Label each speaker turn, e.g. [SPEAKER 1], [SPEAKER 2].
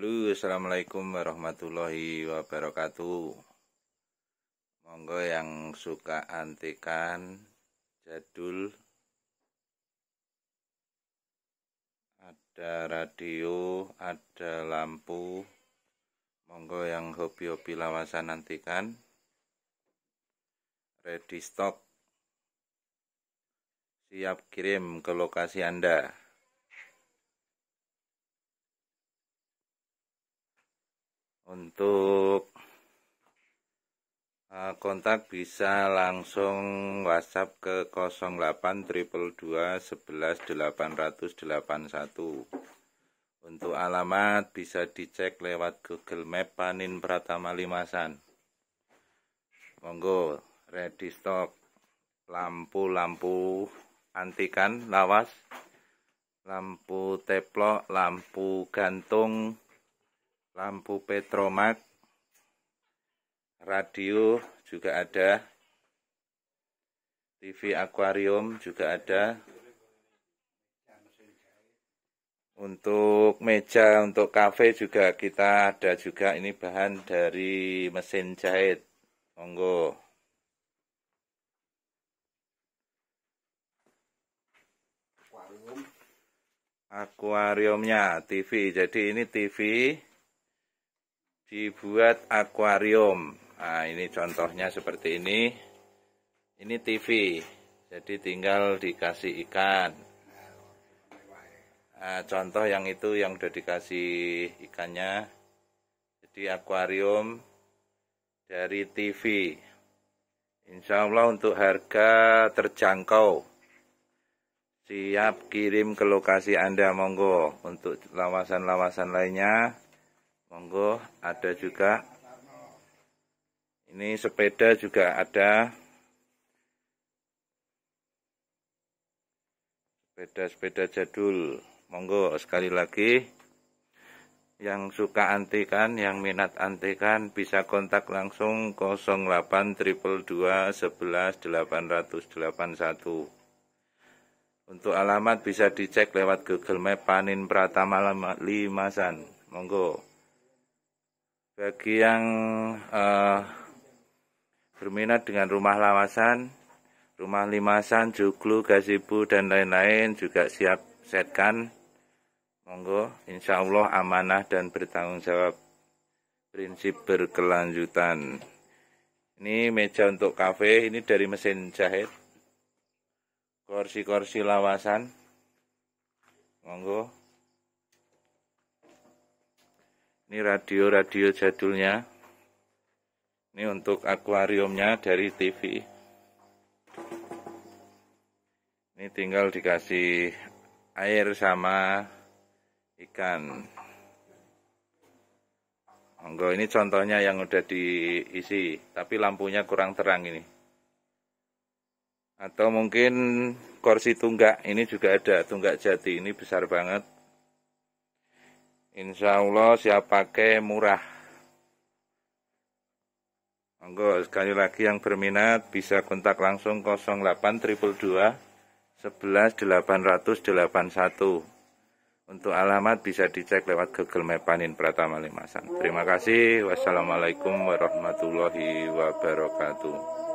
[SPEAKER 1] Halo, assalamualaikum warahmatullahi wabarakatuh. Monggo yang suka antikan jadul ada radio, ada lampu. Monggo yang hobi-hobi lawasan antikan. Ready stock. Siap kirim ke lokasi Anda. untuk eh, kontak bisa langsung WhatsApp ke 08 222 11 881 untuk alamat bisa dicek lewat Google Map Panin Pratama Limasan monggo ready stock lampu-lampu antikan lawas lampu teplok lampu gantung lampu petromat, radio juga ada, TV akuarium juga ada. Untuk meja, untuk kafe juga kita ada juga ini bahan dari mesin jahit. Monggo. Akuariumnya TV. Jadi ini TV dibuat akuarium. Nah, ini contohnya seperti ini. Ini TV. Jadi tinggal dikasih ikan. Nah, contoh yang itu yang udah dikasih ikannya. Jadi akuarium dari TV. Insya Allah untuk harga terjangkau. Siap kirim ke lokasi Anda monggo untuk lawasan-lawasan lainnya monggo ada juga ini sepeda juga ada sepeda-sepeda jadul monggo sekali lagi yang suka antikan, yang minat antikan bisa kontak langsung 08222 11 881. Untuk alamat bisa dicek lewat Google Map Panin Pratama Limasan. Monggo. Bagi yang eh, berminat dengan rumah lawasan, rumah limasan, juglu, gazebo, dan lain-lain juga siap setkan. Monggo, insya Allah amanah dan bertanggung jawab. Prinsip berkelanjutan. Ini meja untuk kafe, ini dari mesin jahit. Kursi-kursi lawasan. Monggo, Ini radio-radio jadulnya. Ini untuk akuariumnya dari TV. Ini tinggal dikasih air sama ikan. Monggo ini contohnya yang udah diisi, tapi lampunya kurang terang ini. Atau mungkin korsi tunggak ini juga ada, tunggak jati ini besar banget, Insya Allah siap pakai murah. Monggo sekali lagi yang berminat bisa kontak langsung 2 11 881. Untuk alamat bisa dicek lewat Google Map Pratama Limasan. Terima kasih. Wassalamualaikum warahmatullahi wabarakatuh.